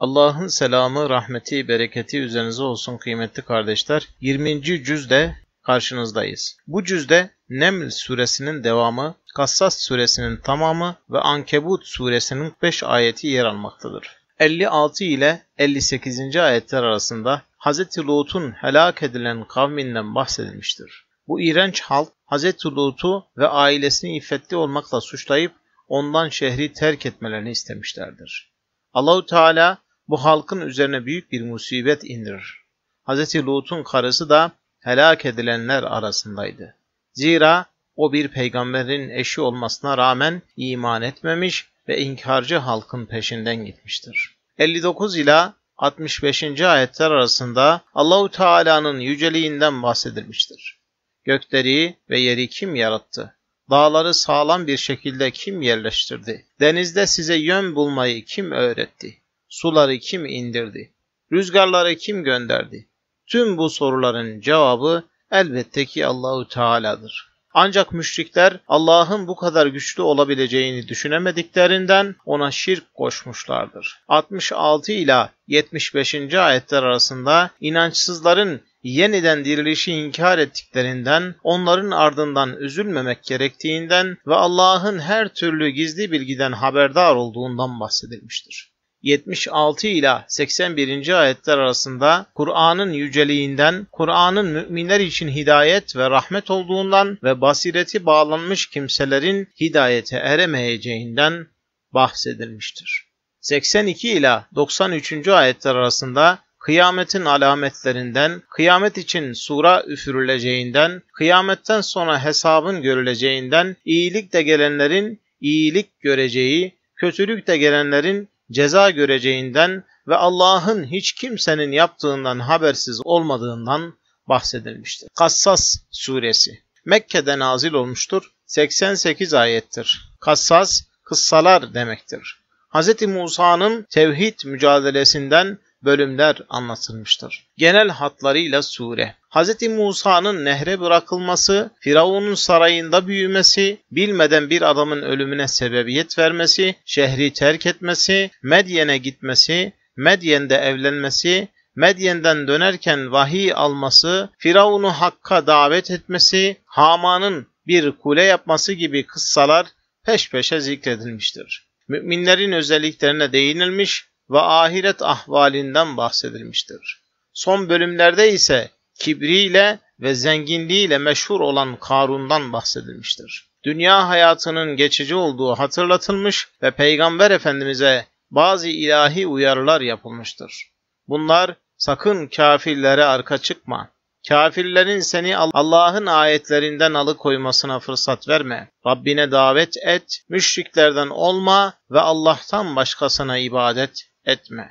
Allah'ın selamı, rahmeti, bereketi üzerinize olsun kıymetli kardeşler. 20. cüzde karşınızdayız. Bu cüzde Neml suresinin devamı, Kassas suresinin tamamı ve Ankebut suresinin 5 ayeti yer almaktadır. 56 ile 58. ayetler arasında Hz. Lut'un helak edilen kavminden bahsedilmiştir. Bu iğrenç halk Hz. Lut'u ve ailesini iffetli olmakla suçlayıp ondan şehri terk etmelerini istemişlerdir. Allahu Teala bu halkın üzerine büyük bir musibet indirir. Hz. Lut'un karısı da helak edilenler arasındaydı. Zira o bir peygamberin eşi olmasına rağmen iman etmemiş ve inkarcı halkın peşinden gitmiştir. 59 ila 65. ayetler arasında Allahu Teala'nın yüceliğinden bahsedilmiştir. Gökleri ve yeri kim yarattı? Dağları sağlam bir şekilde kim yerleştirdi? Denizde size yön bulmayı kim öğretti? Suları kim indirdi? Rüzgarları kim gönderdi? Tüm bu soruların cevabı elbette ki Allahu Teala'dır. Ancak müşrikler Allah'ın bu kadar güçlü olabileceğini düşünemediklerinden ona şirk koşmuşlardır. 66 ile 75. ayetler arasında inançsızların yeniden dirilişi inkar ettiklerinden, onların ardından üzülmemek gerektiğinden ve Allah'ın her türlü gizli bilgiden haberdar olduğundan bahsedilmiştir. 76 ila 81. ayetler arasında Kur'an'ın yüceliğinden, Kur'an'ın müminler için hidayet ve rahmet olduğundan ve basireti bağlanmış kimselerin hidayete eremeyeceğinden bahsedilmiştir. 82 ila 93. ayetler arasında kıyametin alametlerinden, kıyamet için sura üfürüleceğinden, kıyametten sonra hesabın görüleceğinden, iyilik de gelenlerin iyilik göreceği, kötülük de gelenlerin ceza göreceğinden ve Allah'ın hiç kimsenin yaptığından habersiz olmadığından bahsedilmiştir. Kassas suresi Mekke'de nazil olmuştur. 88 ayettir. Kassas kıssalar demektir. Hz. Musa'nın tevhid mücadelesinden bölümler anlatılmıştır. Genel hatlarıyla sure Hz. Musa'nın nehre bırakılması, Firavun'un sarayında büyümesi, bilmeden bir adamın ölümüne sebebiyet vermesi, şehri terk etmesi, Medyen'e gitmesi, Medyen'de evlenmesi, Medyen'den dönerken vahiy alması, Firavun'u Hakk'a davet etmesi, Haman'ın bir kule yapması gibi kıssalar peş peşe zikredilmiştir. Müminlerin özelliklerine değinilmiş, ve ahiret ahvalinden bahsedilmiştir. Son bölümlerde ise kibriyle ve zenginliğiyle meşhur olan Karun'dan bahsedilmiştir. Dünya hayatının geçici olduğu hatırlatılmış ve Peygamber Efendimiz'e bazı ilahi uyarılar yapılmıştır. Bunlar sakın kafirlere arka çıkma. Kafirlerin seni Allah'ın ayetlerinden alıkoymasına fırsat verme. Rabbine davet et, müşriklerden olma ve Allah'tan başkasına ibadet etme.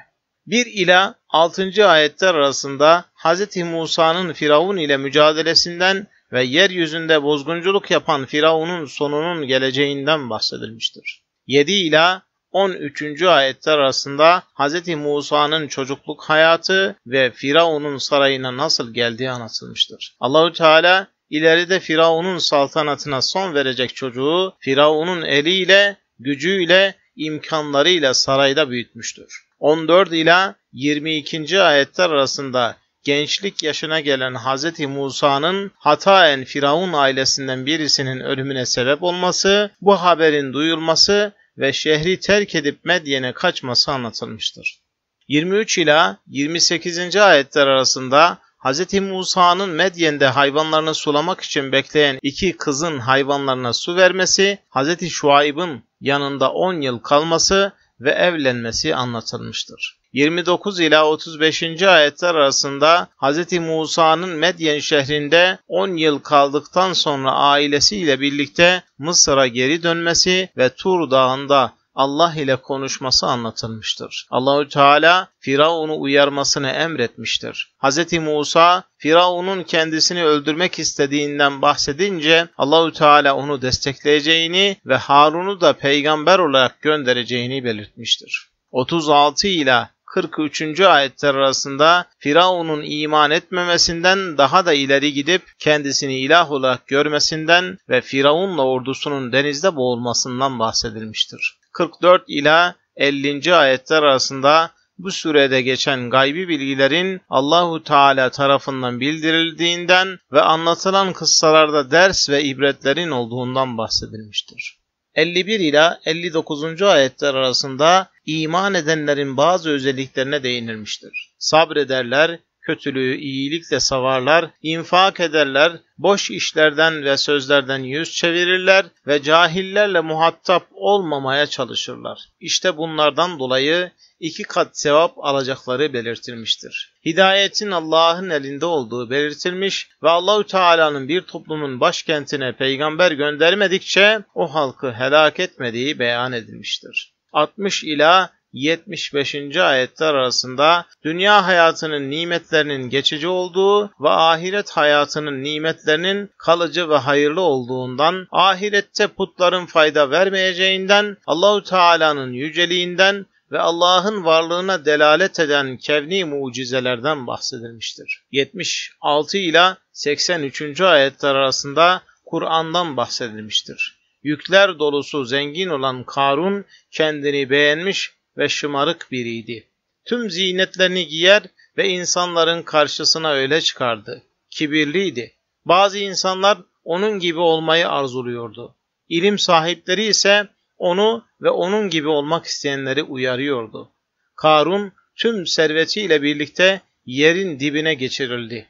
1 ila 6. ayetler arasında Hz. Musa'nın Firavun ile mücadelesinden ve yeryüzünde bozgunculuk yapan Firavun'un sonunun geleceğinden bahsedilmiştir. 7 ila 13. ayetler arasında Hz. Musa'nın çocukluk hayatı ve Firavun'un sarayına nasıl geldiği anlatılmıştır. Allahü Teala ileride Firavun'un saltanatına son verecek çocuğu Firavun'un eliyle, gücüyle imkanlarıyla sarayda büyütmüştür. 14 ila 22. ayetler arasında gençlik yaşına gelen Hz. Musa'nın hataen Firavun ailesinden birisinin ölümüne sebep olması, bu haberin duyulması ve şehri terk edip Medyen'e kaçması anlatılmıştır. 23 ila 28. ayetler arasında Hz. Musa'nın Medyen'de hayvanlarını sulamak için bekleyen iki kızın hayvanlarına su vermesi, Hz. Şuayb'ın yanında 10 yıl kalması ve evlenmesi anlatılmıştır. 29 ila 35. ayetler arasında Hz. Musa'nın Medyen şehrinde 10 yıl kaldıktan sonra ailesiyle birlikte Mısır'a geri dönmesi ve Tur Dağı'nda Allah ile konuşması anlatılmıştır. Allahü Teala Firavun'u uyarmasını emretmiştir. Hz. Musa Firavun'un kendisini öldürmek istediğinden bahsedince Allahü Teala onu destekleyeceğini ve Harun'u da peygamber olarak göndereceğini belirtmiştir. 36 ile 43. ayetler arasında Firavun'un iman etmemesinden daha da ileri gidip kendisini ilah olarak görmesinden ve Firavun'la ordusunun denizde boğulmasından bahsedilmiştir. 44 ila 50. ayetler arasında bu surede geçen gaybi bilgilerin Allahu Teala tarafından bildirildiğinden ve anlatılan kıssalarda ders ve ibretlerin olduğundan bahsedilmiştir. 51 ila 59. ayetler arasında iman edenlerin bazı özelliklerine değinilmiştir. Sabrederler, kötülüğü iyilikle savarlar, infak ederler, boş işlerden ve sözlerden yüz çevirirler ve cahillerle muhatap olmamaya çalışırlar. İşte bunlardan dolayı iki kat sevap alacakları belirtilmiştir. Hidayetin Allah'ın elinde olduğu belirtilmiş ve Allahü Teala'nın bir toplumun başkentine peygamber göndermedikçe o halkı helak etmediği beyan edilmiştir. 60 ila 75. ayetler arasında dünya hayatının nimetlerinin geçici olduğu ve ahiret hayatının nimetlerinin kalıcı ve hayırlı olduğundan, ahirette putların fayda vermeyeceğinden, Allahu Teala'nın yüceliğinden ve Allah'ın varlığına delalet eden kevni mucizelerden bahsedilmiştir. 76 ile 83. ayetler arasında Kur'an'dan bahsedilmiştir. Yükler dolusu zengin olan Karun kendini beğenmiş ve şımarık biriydi. Tüm ziynetlerini giyer ve insanların karşısına öyle çıkardı. Kibirliydi. Bazı insanlar onun gibi olmayı arzuluyordu. İlim sahipleri ise onu ve onun gibi olmak isteyenleri uyarıyordu. Karun tüm servetiyle birlikte yerin dibine geçirildi.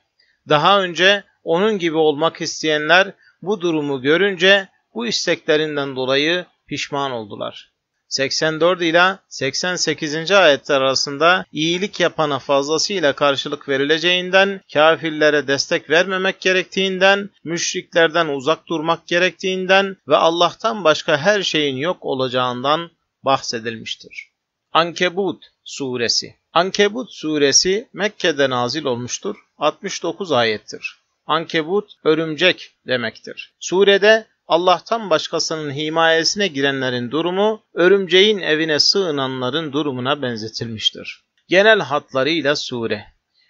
Daha önce onun gibi olmak isteyenler bu durumu görünce bu isteklerinden dolayı pişman oldular. 84 ila 88. ayetler arasında iyilik yapana fazlasıyla karşılık verileceğinden, kafirlere destek vermemek gerektiğinden, müşriklerden uzak durmak gerektiğinden ve Allah'tan başka her şeyin yok olacağından bahsedilmiştir. Ankebut suresi Ankebut suresi Mekke'de nazil olmuştur. 69 ayettir. Ankebut örümcek demektir. Surede Allah'tan başkasının himayesine girenlerin durumu örümceğin evine sığınanların durumuna benzetilmiştir. Genel hatlarıyla sure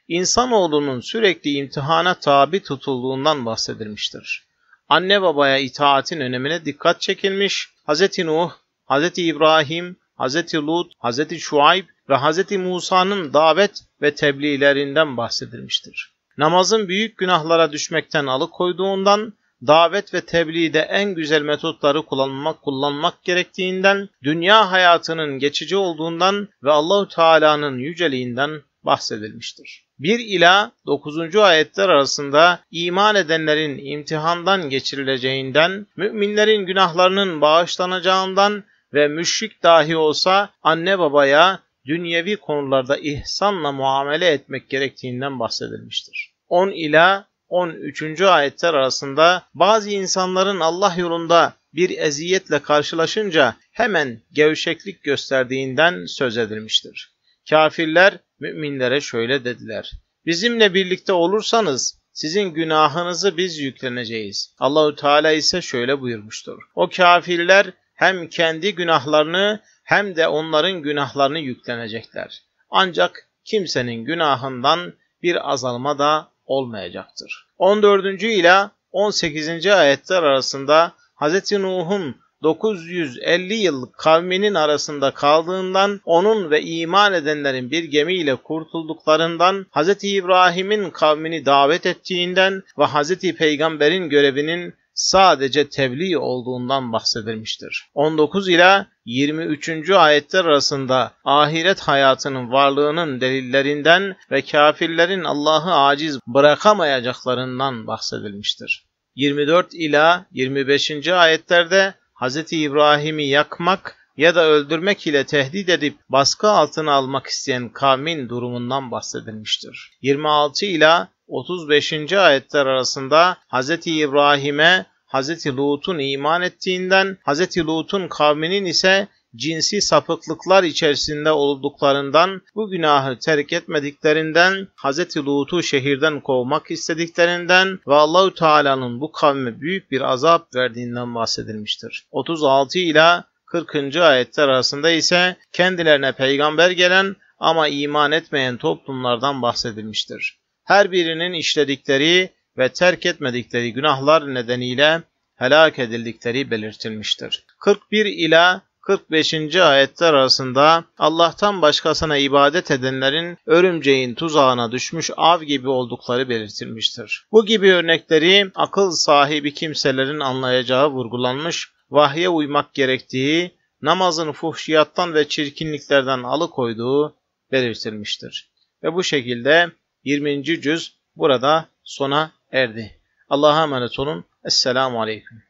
İnsanoğlunun sürekli imtihana tabi tutulduğundan bahsedilmiştir. Anne babaya itaatin önemine dikkat çekilmiş, Hz. Nuh, Hz. İbrahim, Hz. Lut, Hz. Şuayb ve Hz. Musa'nın davet ve tebliğlerinden bahsedilmiştir. Namazın büyük günahlara düşmekten alıkoyduğundan davet ve tebliğde en güzel metotları kullanmak kullanmak gerektiğinden, dünya hayatının geçici olduğundan ve Allahü Teala'nın yüceliğinden bahsedilmiştir. 1 ila 9. ayetler arasında iman edenlerin imtihandan geçirileceğinden, müminlerin günahlarının bağışlanacağından ve müşrik dahi olsa anne babaya dünyevi konularda ihsanla muamele etmek gerektiğinden bahsedilmiştir. 10 ila 13. ayetler arasında bazı insanların Allah yolunda bir eziyetle karşılaşınca hemen gevşeklik gösterdiğinden söz edilmiştir. Kafirler müminlere şöyle dediler. Bizimle birlikte olursanız sizin günahınızı biz yükleneceğiz. Allahü Teala ise şöyle buyurmuştur. O kafirler hem kendi günahlarını hem de onların günahlarını yüklenecekler. Ancak kimsenin günahından bir azalma da olmayacaktır. 14. ile 18. ayetler arasında Hz. Nuh'un 950 yıl kavminin arasında kaldığından onun ve iman edenlerin bir gemiyle kurtulduklarından Hz. İbrahim'in kavmini davet ettiğinden ve Hz. Peygamber'in görevinin sadece tebliğ olduğundan bahsedilmiştir. 19 ila 23. ayetler arasında ahiret hayatının varlığının delillerinden ve kafirlerin Allah'ı aciz bırakamayacaklarından bahsedilmiştir. 24 ila 25. ayetlerde Hz. İbrahim'i yakmak ya da öldürmek ile tehdit edip baskı altına almak isteyen kavmin durumundan bahsedilmiştir. 26 ila 35. ayetler arasında Hz. İbrahim'e Hz. Lut'un iman ettiğinden, Hz. Lut'un kavminin ise cinsi sapıklıklar içerisinde olduklarından, bu günahı terk etmediklerinden, Hz. Lut'u şehirden kovmak istediklerinden ve Allahü Teala'nın bu kavme büyük bir azap verdiğinden bahsedilmiştir. 36 ila 40. ayetler arasında ise kendilerine peygamber gelen ama iman etmeyen toplumlardan bahsedilmiştir her birinin işledikleri ve terk etmedikleri günahlar nedeniyle helak edildikleri belirtilmiştir. 41 ila 45. ayetler arasında Allah'tan başkasına ibadet edenlerin örümceğin tuzağına düşmüş av gibi oldukları belirtilmiştir. Bu gibi örnekleri akıl sahibi kimselerin anlayacağı vurgulanmış, vahye uymak gerektiği, namazın fuhşiyattan ve çirkinliklerden alıkoyduğu belirtilmiştir. Ve bu şekilde 20. cüz burada sona erdi. Allah'a emanet olun. Esselamu Aleyküm.